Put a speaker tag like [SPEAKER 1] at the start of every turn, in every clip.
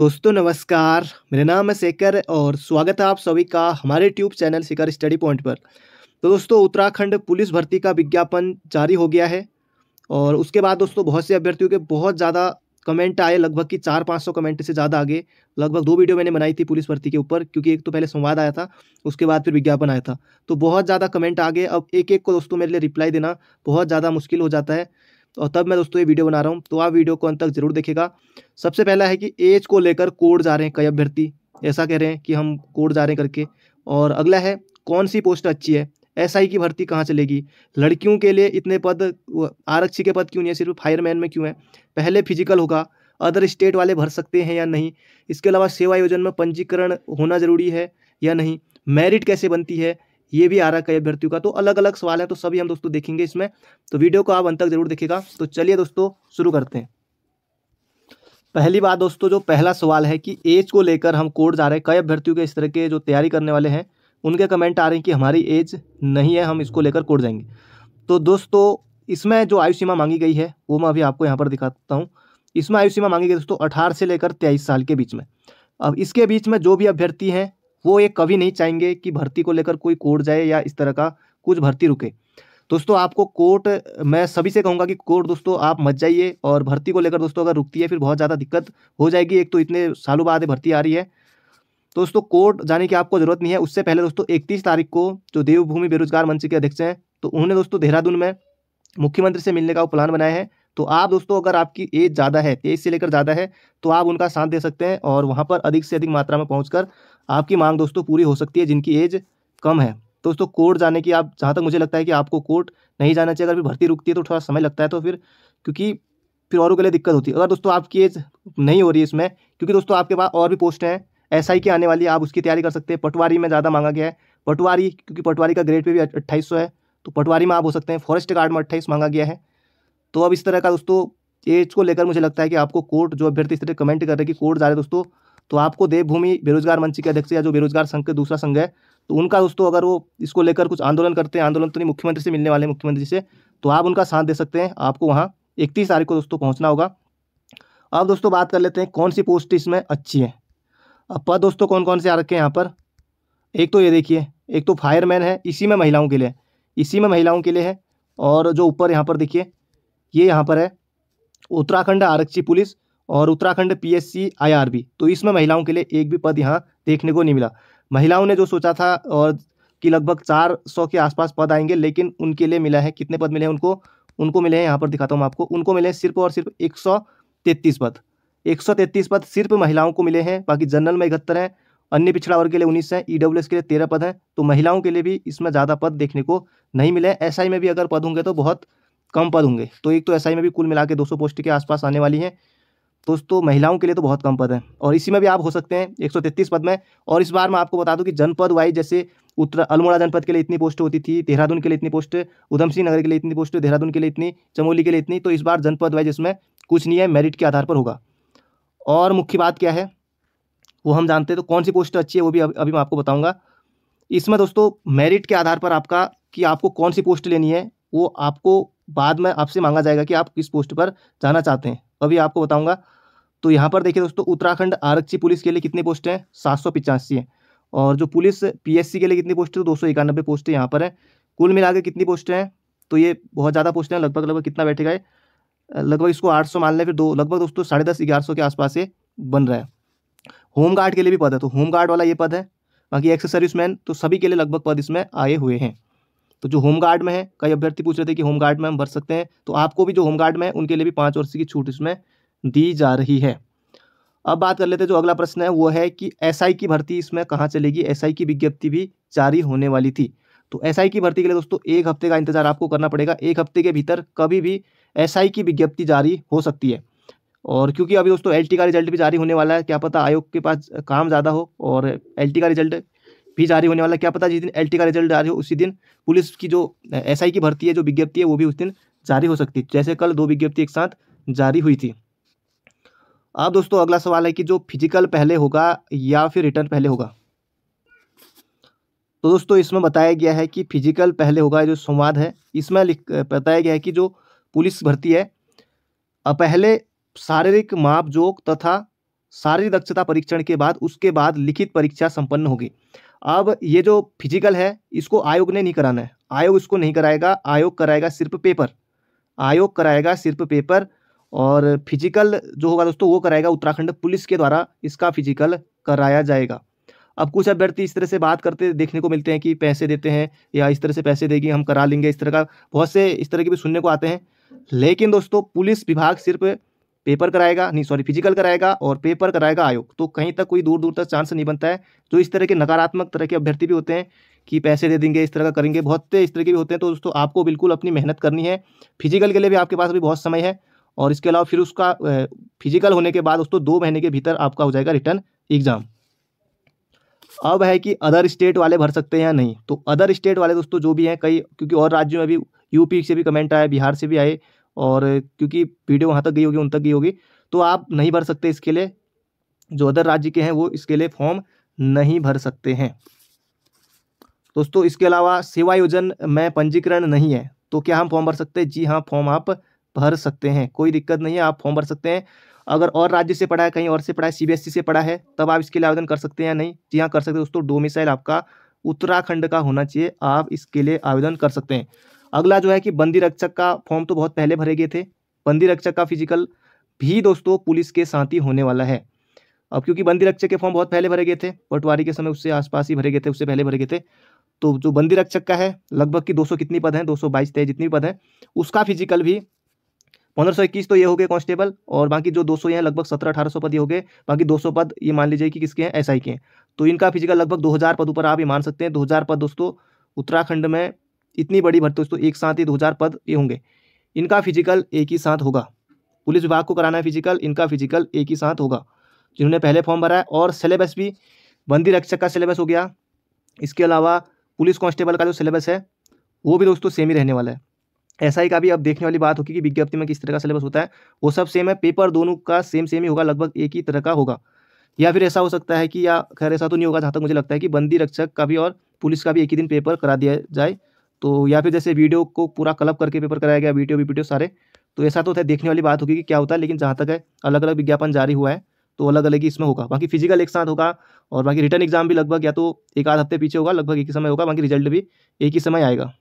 [SPEAKER 1] दोस्तों नमस्कार मेरा नाम है शेखर और स्वागत है आप सभी का हमारे tube channel Shikhar study point पर तो दोस्तों उत्तराखंड पुलिस भर्ती का विज्ञापन जारी हो गया है और उसके बाद दोस्तों बहुत से अभ्यर्थियों के बहुत ज़्यादा कमेंट आए लगभग कि चार पाँच सौ कमेंट से ज़्यादा आगे लगभग दो वीडियो मैंने बनाई थी पुलिस भर्ती के ऊपर क्योंकि एक तो पहले संवाद आया था उसके बाद फिर विज्ञापन आया था तो बहुत ज़्यादा कमेंट आ गए अब एक एक को दोस्तों मेरे लिए रिप्लाई देना बहुत ज़्यादा मुश्किल हो जाता है और तब मैं दोस्तों ये वीडियो बना रहा हूँ तो आप वीडियो को अंत तक जरूर देखेगा सबसे पहला है कि एज को लेकर कोर्ट जा रहे हैं कई अभ्यर्थी ऐसा कह रहे हैं कि हम कोर्ट जा रहे हैं करके और अगला है कौन सी पोस्ट अच्छी है एसआई की भर्ती कहाँ चलेगी लड़कियों के लिए इतने पद आरक्षी के पद क्यों नहीं है सिर्फ फायरमैन में क्यों है पहले फिजिकल होगा अदर स्टेट वाले भर सकते हैं या नहीं इसके अलावा सेवा योजन में पंजीकरण होना जरूरी है या नहीं मेरिट कैसे बनती है ये भी आ रहा है कई अभ्यर्थियों का तो अलग अलग सवाल है तो सभी हम दोस्तों देखेंगे इसमें तो वीडियो को आप अंत तक जरूर देखेगा तो चलिए दोस्तों शुरू करते हैं पहली बात दोस्तों जो पहला सवाल है कि एज को लेकर हम कोर्ट जा रहे हैं कई अभ्यर्थियों के इस तरह के जो तैयारी करने वाले हैं उनके कमेंट आ रहे हैं कि हमारी एज नहीं है हम इसको लेकर कोर्ट जाएंगे तो दोस्तों इसमें जो आयु सीमा मांगी गई है वो मैं अभी आपको यहाँ पर दिखाता हूँ इसमें आयु सीमा मांगी गई दोस्तों अठारह से लेकर तेईस साल के बीच में अब इसके बीच में जो भी अभ्यर्थी हैं वो ये कभी नहीं चाहेंगे कि भर्ती को लेकर कोई कोर्ट जाए या इस तरह का कुछ भर्ती रुके दोस्तों आपको कोर्ट मैं सभी से कहूँगा कि कोर्ट दोस्तों आप मत जाइए और भर्ती को लेकर दोस्तों अगर रुकती है फिर बहुत ज़्यादा दिक्कत हो जाएगी एक तो इतने सालों बाद भर्ती आ रही है तो दोस्तों कोर्ट जाने की आपको जरूरत नहीं है उससे पहले दोस्तों इकतीस तारीख को जो देवभूमि बेरोजगार मंच के अध्यक्ष हैं तो उन्होंने दोस्तों देहरादून में मुख्यमंत्री से मिलने का प्लान बनाया है तो आप दोस्तों अगर आपकी एज ज़्यादा है एज से लेकर ज़्यादा है तो आप उनका साथ दे सकते हैं और वहाँ पर अधिक से अधिक मात्रा में पहुँच आपकी मांग दोस्तों पूरी हो सकती है जिनकी एज कम है दोस्तों कोर्ट जाने की आप जहाँ तक मुझे लगता है कि आपको कोर्ट नहीं जाना चाहिए अगर भी भर्ती रुकती है तो थोड़ा समय लगता है तो फिर क्योंकि फिर औरों के लिए दिक्कत होती है अगर दोस्तों आपकी एज नहीं हो रही है इसमें क्योंकि दोस्तों आपके पास और भी पोस्ट हैं एस आई की आने वाली है आप उसकी तैयारी कर सकते हैं पटवारी में ज़्यादा मांगा गया है पटवारी क्योंकि पटवारी का ग्रेड पे भी अट्ठाईस है तो पटवारी में आप हो सकते हैं फॉरेस्ट गार्ड में अट्ठाईस मांगा गया है तो अब इस तरह का दोस्तों एज को लेकर मुझे लगता है कि आपको कोर्ट जो अभ्यर्थी इस तरह कमेंट कर रहे हैं कि कोर्ट जा रहे दोस्तों तो आपको देवभूमि बेरोजगार मंच के अध्यक्ष या जो बेरोजगार संघ के दूसरा संघ है तो उनका दोस्तों अगर वो इसको लेकर कुछ आंदोलन करते हैं आंदोलन तो नहीं मुख्यमंत्री से मिलने वाले मुख्यमंत्री से तो आप उनका साथ दे सकते हैं आपको वहाँ इकतीस तारीख को दोस्तों पहुँचना होगा अब दोस्तों बात कर लेते हैं कौन सी पोस्ट इसमें अच्छी है अब पद दोस्तों कौन कौन से आ रखे हैं यहाँ पर एक तो ये देखिए एक तो फायरमैन है इसी में महिलाओं के लिए इसी में महिलाओं के लिए है और जो ऊपर यहाँ पर देखिए ये यहाँ पर है उत्तराखंड आरक्षी पुलिस और उत्तराखंड पीएससी आईआरबी तो इसमें महिलाओं के लिए एक भी पद यहाँ देखने को नहीं मिला महिलाओं ने जो सोचा था और कि लगभग चार सौ के आसपास पद आएंगे लेकिन उनके लिए मिला है कितने पद मिले हैं उनको उनको मिले हैं यहाँ पर दिखाता हूँ आपको उनको मिले हैं सिर्फ और सिर्फ एक सौ तैंतीस पद एक सौ तैंतीस पद सिर्फ महिलाओं को मिले हैं बाकी जनरल में इकहत्तर हैं अन्य पिछड़ा वर्ग के लिए उन्नीस हैं ईडब्ल्यू e के लिए तेरह पद हैं तो महिलाओं के लिए भी इसमें ज़्यादा पद देखने को नहीं मिले एसआई में भी अगर पद होंगे तो बहुत कम पद होंगे तो एक तो एस में भी कुल मिला के दो पोस्ट के आसपास आने वाली हैं दोस्तों महिलाओं के लिए तो बहुत कम पद हैं और इसी में भी आप हो सकते हैं 133 पद में और इस बार मैं आपको बता दूं कि जनपद वाइज जैसे उत्तर अल्मोड़ा जनपद के लिए इतनी पोस्ट होती थी देहरादून के लिए इतनी पोस्ट उधम सिंह नगर के लिए इतनी पोस्ट देहरादून के लिए इतनी चमोली के लिए इतनी तो इस बार जनपद वाइज इसमें कुछ नहीं है मेरिट के आधार पर होगा और मुख्य बात क्या है वो हम जानते हैं तो कौन सी पोस्ट अच्छी है वो भी अभी मैं आपको बताऊँगा इसमें दोस्तों मेरिट के आधार पर आपका कि आपको कौन सी पोस्ट लेनी है वो आपको बाद में आपसे मांगा जाएगा कि आप किस पोस्ट पर जाना चाहते हैं अभी आपको बताऊंगा तो यहाँ पर देखिए दोस्तों उत्तराखंड आरक्षी पुलिस के लिए कितनी पोस्ट हैं सात सौ पिचासी है और जो पुलिस पीएससी के लिए कितनी पोस्ट है तो दो सौ इक्यानबे पोस्ट यहाँ पर हैं कुल मिला के कितनी पोस्टें हैं तो ये बहुत ज़्यादा पोस्ट हैं लगभग लगभग कितना बैठेगा ये लगभग इसको आठ सौ मान लें फिर दो लगभग दोस्तों साढ़े दस ग्यारह सौ के आसपास ये बन रहा है होम गार्ड के लिए भी पद है तो होम गार्ड वाला ये पद है बाकी एक्स सर्विस मैन तो सभी के लिए लगभग पद इसमें आए हुए हैं तो जो होम गार्ड में है कई अभ्यर्थी पूछ रहे थे कि होम गार्ड में हम भर सकते हैं तो आपको भी जो होम गार्ड में है उनके लिए भी पाँच वर्ष की छूट इसमें दी जा रही है अब बात कर लेते हैं जो अगला प्रश्न है वो है कि एसआई SI की भर्ती इसमें कहाँ चलेगी एसआई SI की विज्ञप्ति भी जारी होने वाली थी तो एसआई SI की भर्ती के लिए दोस्तों एक हफ्ते का इंतजार आपको करना पड़ेगा एक हफ्ते के भीतर कभी भी एसआई की विज्ञप्ति जारी हो सकती है और क्योंकि अभी दोस्तों एल का रिजल्ट भी जारी होने वाला है क्या पता आयोग के पास काम ज़्यादा हो और एल का रिजल्ट भी जारी होने वाला क्या पता जिस दिन एल का रिजल्ट जारी हो उसी दिन पुलिस की जो एस की भर्ती है जो विज्ञप्ति है वो भी उस दिन जारी हो सकती है जैसे कल दो विज्ञप्ति एक साथ जारी हुई थी अब दोस्तों अगला सवाल है कि जो फिजिकल पहले होगा या फिर रिटर्न पहले होगा तो दोस्तों इसमें बताया गया है कि फिजिकल पहले होगा जो संवाद है इसमें बताया गया है कि जो पुलिस भर्ती है पहले शारीरिक माप जोक तथा शारीरिक दक्षता परीक्षण के बाद उसके बाद लिखित परीक्षा संपन्न होगी अब ये जो फिजिकल है इसको आयोग ने नहीं कराना है आयोग इसको नहीं कराएगा आयोग कराएगा सिर्फ पेपर आयोग कराएगा सिर्फ पेपर और फिजिकल जो होगा दोस्तों वो कराएगा उत्तराखंड पुलिस के द्वारा इसका फिजिकल कराया जाएगा अब कुछ अभ्यर्थी इस तरह से बात करते देखने को मिलते हैं कि पैसे देते हैं या इस तरह से पैसे देगी हम करा लेंगे इस तरह का बहुत से इस तरह के भी सुनने को आते हैं लेकिन दोस्तों पुलिस विभाग सिर्फ पेपर कराएगा नहीं सॉरी फिजिकल कराएगा और पेपर कराएगा आयोग तो कहीं तक कोई दूर दूर तक चांस नहीं बनता है जो इस तरह के नकारात्मक तरह के अभ्यर्थी भी होते हैं कि पैसे दे देंगे इस तरह का करेंगे बहुत इस तरह के भी होते हैं तो दोस्तों आपको बिल्कुल अपनी मेहनत करनी है फिजिकल के लिए भी आपके पास अभी बहुत समय है और इसके अलावा फिर उसका फिजिकल होने के बाद दोस्तों दो महीने के भीतर आपका हो जाएगा रिटर्न एग्ज़ाम अब है कि अदर स्टेट वाले भर सकते हैं या नहीं तो अदर स्टेट वाले दोस्तों जो भी हैं कई क्योंकि और राज्यों में भी यूपी से भी कमेंट आए बिहार से भी आए और क्योंकि वीडियो वहाँ तक गई होगी उन तक गई होगी तो आप नहीं भर सकते इसके लिए जो अदर राज्य के हैं वो इसके लिए फॉर्म नहीं भर सकते हैं दोस्तों इसके अलावा सेवा योजन में पंजीकरण नहीं है तो क्या हम फॉर्म भर सकते हैं जी हाँ फॉर्म आप भर सकते हैं कोई दिक्कत नहीं है आप फॉर्म भर सकते हैं अगर और राज्य से पढ़ा है कहीं और से पढ़ा है सीबीएसई से पढ़ा है तब आप इसके लिए आवेदन कर सकते हैं या नहीं जी हाँ कर सकते हैं दोस्तों डोमिसाइल आपका उत्तराखंड का होना चाहिए आप इसके लिए आवेदन कर सकते हैं अगला जो है कि बंदी रक्षक का फॉर्म तो बहुत पहले भरे गए थे बंदी रक्षक का फिजिकल भी दोस्तों पुलिस के साथ ही होने वाला है अब क्योंकि बंदी रक्षक के फॉर्म बहुत पहले भरे गए थे पटवारी के समय उससे आसपास ही भरे गए थे उससे पहले भरे गए थे तो जो बंदी रक्षक का है लगभग कि 200 कितनी पद हैं 222 बाईस जितनी पद हैं उसका फिजिकल भी पंद्रह तो ये हो गए कांस्टेबल और बाकी जो 200 हैं लगभग सत्रह अठारह पद ये हो गए बाकी 200 पद ये मान लीजिए कि किसके हैं एसआई के हैं तो इनका फिजिकल लगभग 2000 पद ऊपर आप ये मान सकते हैं 2000 पद दोस्तों उत्तराखंड में इतनी बड़ी भर्ती दोस्तों एक साथ ही दो पद ये होंगे इनका फिजिकल एक ही साथ होगा पुलिस विभाग को कराना है फिजिकल इनका फिजिकल एक ही साथ होगा जिन्होंने पहले फॉर्म भरा है और सिलेबस भी बंदी रक्षक का सिलेबस हो गया इसके अलावा पुलिस कांस्टेबल का जो सिलेबस है वो भी दोस्तों सेम ही रहने वाला है ऐसा ही का भी अब देखने वाली बात होगी कि विज्ञप्ति में किस तरह का सिलेबस होता है वो सब सेम है पेपर दोनों का सेम सेम ही होगा लगभग एक ही तरह का होगा या फिर ऐसा हो सकता है कि या खैर ऐसा तो नहीं होगा जहाँ तक मुझे लगता है कि बंदी रक्षक का भी और पुलिस का भी एक ही दिन पेपर करा दिया जाए तो या फिर जैसे वीडियो को पूरा कलप करके पेपर कराया गया वीडियो भी वीडियो सारे तो ऐसा तो होता है देखने वाली बात होगी कि क्या होता है लेकिन जहाँ तक है अलग अलग विज्ञापन जारी हुआ है तो अलग अलग ही इसमें होगा बाकी फिजिकल एक साथ होगा और बाकी रिटर्न एग्जाम भी लगभग या तो एक आध हफ्ते पीछे होगा लगभग एक ही समय होगा बाकी रिजल्ट भी एक ही समय आएगा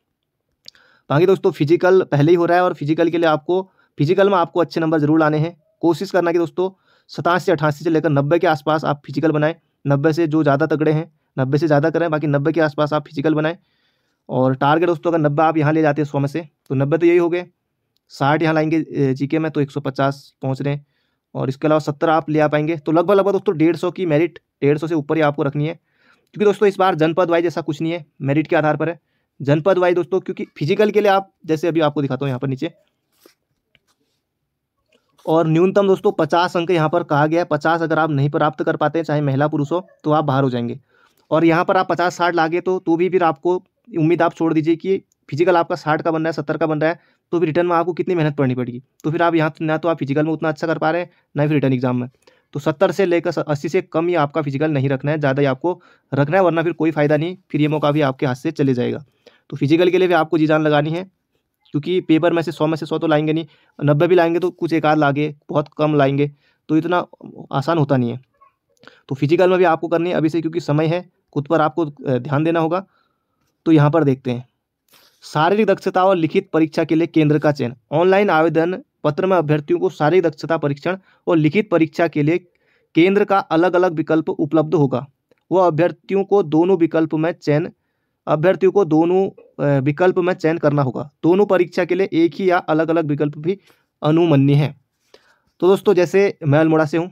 [SPEAKER 1] बाकी दोस्तों फिजिकल पहले ही हो रहा है और फिजिकल के लिए आपको फिजिकल में आपको अच्छे नंबर जरूर लाने हैं कोशिश करना कि दोस्तों सतासी अठासी से लेकर नब्बे के आसपास आप फिजिकल बनाएं नब्बे से जो ज़्यादा तगड़े हैं नब्बे से ज़्यादा करें बाकी नब्बे के आसपास आप फिजिकल बनाएं और टारगेट दोस्तों अगर नब्बे आप यहाँ ले जाते हैं सौ में से तो नब्बे तो यही हो गए साठ यहाँ लाएंगे जीके में तो एक सौ पचास पहुँच रहे हैं और इसके अलावा सत्तर आप ले आ पाएंगे तो लगभग लगभग दोस्तों डेढ़ सौ की मेरिट डेढ़ सौ से ऊपर ही आपको रखनी है क्योंकि दोस्तों इस बार जनपद वाइज ऐसा कुछ नहीं है मेरिट के आधार पर है जनपद वाइज दोस्तों क्योंकि फिजिकल के लिए आप जैसे अभी आपको दिखाता हूँ यहाँ पर नीचे और न्यूनतम दोस्तों पचास अंक यहाँ पर कहा गया है पचास अगर आप नहीं प्राप्त कर पाते चाहे महिला पुरुष हो तो आप बाहर हो जाएंगे और यहाँ पर आप पचास साठ लागे तो तो भी फिर आपको उम्मीद आप छोड़ दीजिए कि फिजिकल आपका साठ का बन रहा है सत्तर का बन रहा है तो फिर रिटर्न में आपको कितनी मेहनत पड़नी पड़ेगी तो फिर आप यहाँ ना तो आप फिजिकल में उतना अच्छा कर पा रहे हैं ना फिर रिटर्न एग्जाम में तो सत्तर से लेकर अस्सी से कम ही आपका फिजिकल नहीं रखना है ज़्यादा ही आपको रखना है वरना फिर कोई फ़ायदा नहीं फिर ये मौका भी आपके हाथ से चले जाएगा तो फिजिकल के लिए भी आपको जी जान लगानी है क्योंकि पेपर में से सौ में से सौ तो लाएंगे नहीं नब्बे भी लाएंगे तो कुछ एक आध लागे बहुत कम लाएंगे तो इतना आसान होता नहीं है तो फिजिकल में भी आपको करनी है अभी से क्योंकि समय है खुद पर आपको ध्यान देना होगा तो यहाँ पर देखते हैं शारीरिक दक्षता और लिखित परीक्षा के लिए केंद्र का चयन ऑनलाइन आवेदन पत्र में अभ्यर्थियों को शारीरिक दक्षता परीक्षण और लिखित परीक्षा के लिए केंद्र का अलग अलग विकल्प उपलब्ध होगा वह अभ्यर्थियों को दोनों विकल्प में चयन अभ्यर्थियों को दोनों विकल्प में चयन करना होगा दोनों परीक्षा के लिए एक ही या अलग अलग विकल्प भी अनुमन्य है तो दोस्तों जैसे मैं अल्मोड़ा से हूँ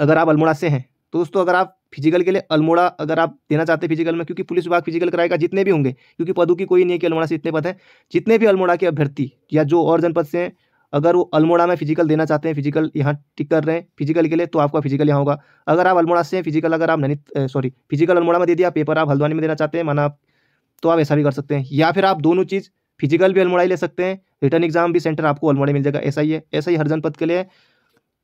[SPEAKER 1] अगर आप अल्मोड़ा से हैं तो दोस्तों अगर आप फिजिकल के लिए अल्मोड़ा अगर आप देना चाहते हैं फिजिकल में क्योंकि पुलिस विभाग फिजिकल कराएगा जितने भी होंगे क्योंकि पदों की कोई नहीं है कि अल्मोड़ा से इतने पद हैं जितने भी अल्मोड़ा के अभ्यर्थी या जो और जनपद से हैं अगर वो अल्मोड़ा में फिजिकल देना चाहते हैं फिजिकल यहाँ टिक कर रहे हैं फिजिकल के लिए तो आपका फिजिकल यहाँ होगा अगर आप अल्मोड़ा से फिजिकल अगर आप नैनी सॉरी फिजिकल अल्मोड़ा में दे दिया पेपर आप हल्द्वानी में देना चाहते हैं माना आप तो आप ऐसा भी कर सकते हैं या फिर आप दोनों चीज़ फिजिकल भी अल्मोड़ा ही ले सकते हैं रिटर्न एग्जाम भी सेंटर आपको अल्मोड़ा मिल जाएगा ऐसा ही है ऐसा ही हर जनपद के लिए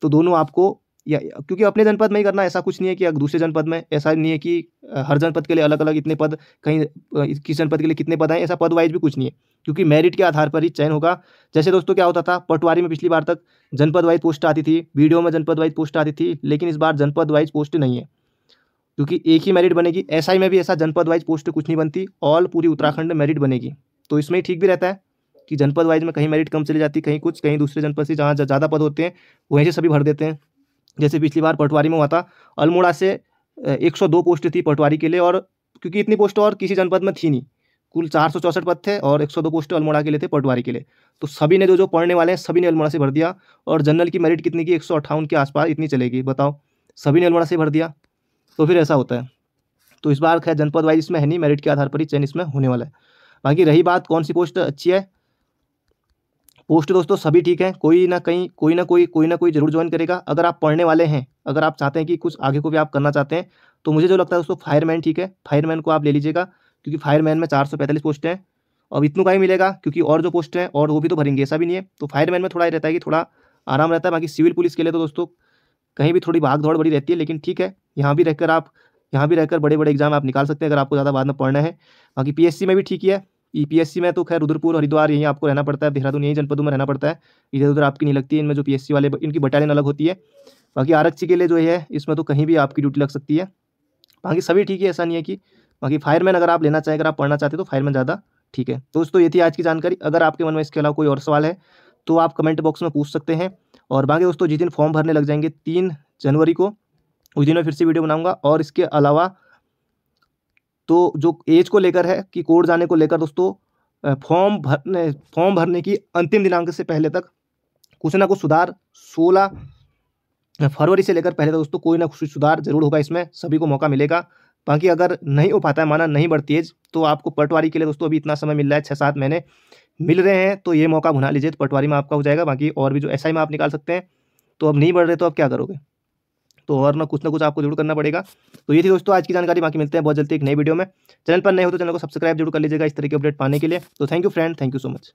[SPEAKER 1] तो दोनों आपको या क्योंकि अपने जनपद में ही करना ऐसा कुछ नहीं है कि दूसरे जनपद में ऐसा नहीं है कि हर जनपद के लिए अलग अलग इतने पद कहीं किस जनपद के लिए कितने पद हैं ऐसा पद वाइज भी कुछ नहीं है क्योंकि मेरिट के आधार पर ही चयन होगा जैसे दोस्तों क्या होता था पटवारी में पिछली बार तक जनपद वाइज पोस्ट आती थी वीडियो में जनपद वाइज पोस्ट आती थी लेकिन इस बार जनपद वाइज पोस्ट नहीं है क्योंकि एक ही मेरिट बनेगी ऐसा में भी ऐसा जनपद वाइज पोस्ट कुछ नहीं बनती ऑल पूरी उत्तराखंड में मेरिट बनेगी तो इसमें ही ठीक भी रहता है कि जनपद वाइज में कहीं मेरिट कम चली जाती कहीं कुछ कहीं दूसरे जनपद से जहाँ ज़्यादा पद होते हैं वहीं से सभी भर देते हैं जैसे पिछली बार पटवारी में हुआ था अल्मोड़ा से 102 पोस्ट थी पटवारी के लिए और क्योंकि इतनी पोस्ट और किसी जनपद में थी नहीं कुल चार पद थे और 102 पोस्ट अल्मोड़ा के लिए थे पटवारी के लिए तो सभी ने जो जो पढ़ने वाले हैं सभी ने अल्मोड़ा से भर दिया और जनरल की मेरिट कितनी की एक के आसपास इतनी चलेगी बताओ सभी ने अल्मोड़ा से भर दिया तो फिर ऐसा होता है तो इस बार खैर जनपद वाइज इसमें है नहीं मेरिट के आधार पर ही चयन इसमें होने वाला है बाकी रही बात कौन सी पोस्ट अच्छी है पोस्ट दोस्तों सभी ठीक है कोई ना कहीं कोई ना कोई कोई ना कोई जरूर ज्वाइन करेगा अगर आप पढ़ने वाले हैं अगर आप चाहते हैं कि कुछ आगे को भी आप करना चाहते हैं तो मुझे जो लगता है दोस्तों फायरमैन ठीक है फायरमैन को आप ले लीजिएगा क्योंकि फायरमैन में चार सौ पैंतालीस पोस्ट हैं अब इतना का ही मिलेगा क्योंकि और जो पोस्ट हैं और वो भी तो भरेंगे ऐसा भी नहीं है तो फायरमैन में थोड़ा रहता है कि थोड़ा आराम रहता है बाकी सिविल पुलिस के लिए तो दोस्तों कहीं भी थोड़ी भाग दौड़ बड़ी रहती है लेकिन ठीक है यहाँ भी रहकर आप यहाँ भी रहकर बड़े बड़े एग्जाम आप निकाल सकते हैं अगर आपको ज़्यादा बाद में पढ़ना है बाकी पीएससी में भी ठीक ही है ईपीएससी e में तो खैर उधरपुर हरिद्वार यहीं आपको रहना पड़ता है देहरादून यहीं जनपदों में रहना पड़ता है इधर उधर आपकी नहीं लगती है इनमें जो पीएससी वाले इनकी बटालियन अलग होती है बाकी आरक्षी के लिए जो है इसमें तो कहीं भी आपकी ड्यूटी लग सकती है बाकी सभी ठीक है ऐसा नहीं है कि बाकी फायरमैन अगर आप लेना चाहें अगर आप पढ़ना चाहते तो फायरमैन ज़्यादा ठीक है तो दोस्तों ये थी आज की जानकारी अगर आपके मन में इसके अलावा कोई और सवाल है तो आप कमेंट बॉक्स में पूछ सकते हैं और बाकी दोस्तों जिस दिन फॉर्म भरने लग जाएंगे तीन जनवरी को उस दिन मैं फिर से वीडियो बनाऊंगा और इसके अलावा तो जो एज को लेकर है कि कोर्ट जाने को लेकर दोस्तों फॉर्म भरने फॉर्म भरने की अंतिम दिनांक से पहले तक कुछ ना कुछ सुधार सोलह फरवरी से लेकर पहले तक दोस्तों कोई ना कुछ सुधार जरूर होगा इसमें सभी को मौका मिलेगा बाकी अगर नहीं हो पाता है माना नहीं बढ़ती एज तो आपको पटवारी के लिए दोस्तों अभी इतना समय मिल रहा है छः सात महीने मिल रहे हैं तो ये मौका भुना लीजिए तो पटवारी में आपका हो जाएगा बाकी और भी जो एसआई में आप निकाल सकते हैं तो अब नहीं बढ़ रहे तो अब क्या करोगे तो हर ना कुछ ना कुछ आपको जरूर करना पड़ेगा तो ये थी दोस्तों आज की जानकारी बाकी मिलते हैं बहुत जल्दी एक नई वीडियो में चैनल पर नए हो तो चैनल को सब्सक्राइब जरूर कर लीजिएगा इस तरह के अपडेट पाने के लिए तो thank you friend thank you so much